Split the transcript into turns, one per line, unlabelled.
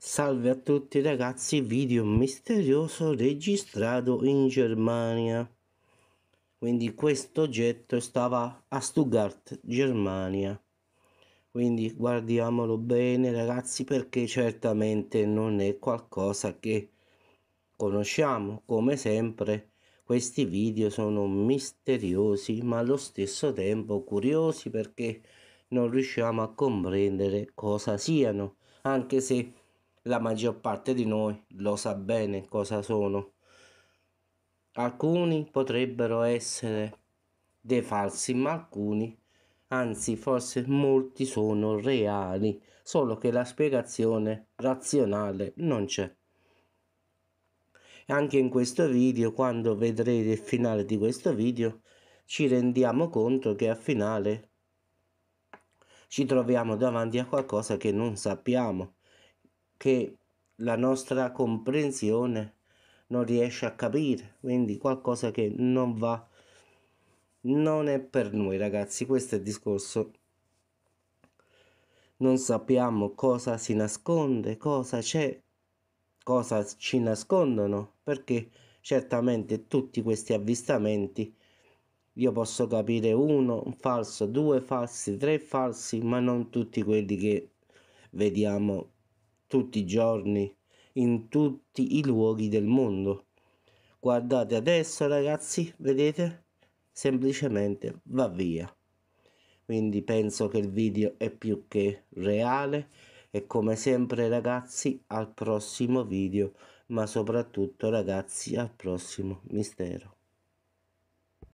Salve a tutti ragazzi, video misterioso registrato in Germania. Quindi questo oggetto stava a Stuttgart, Germania. Quindi guardiamolo bene ragazzi perché certamente non è qualcosa che conosciamo. Come sempre questi video sono misteriosi ma allo stesso tempo curiosi perché non riusciamo a comprendere cosa siano. Anche se la maggior parte di noi lo sa bene cosa sono. Alcuni potrebbero essere dei falsi, ma alcuni, anzi forse molti sono reali, solo che la spiegazione razionale non c'è. Anche in questo video, quando vedrete il finale di questo video, ci rendiamo conto che al finale ci troviamo davanti a qualcosa che non sappiamo che la nostra comprensione non riesce a capire, quindi qualcosa che non va, non è per noi ragazzi, questo è il discorso. Non sappiamo cosa si nasconde, cosa c'è, cosa ci nascondono, perché certamente tutti questi avvistamenti io posso capire uno falso, due falsi, tre falsi, ma non tutti quelli che vediamo tutti i giorni, in tutti i luoghi del mondo. Guardate adesso ragazzi, vedete? Semplicemente va via. Quindi penso che il video è più che reale e come sempre ragazzi al prossimo video, ma soprattutto ragazzi al prossimo mistero.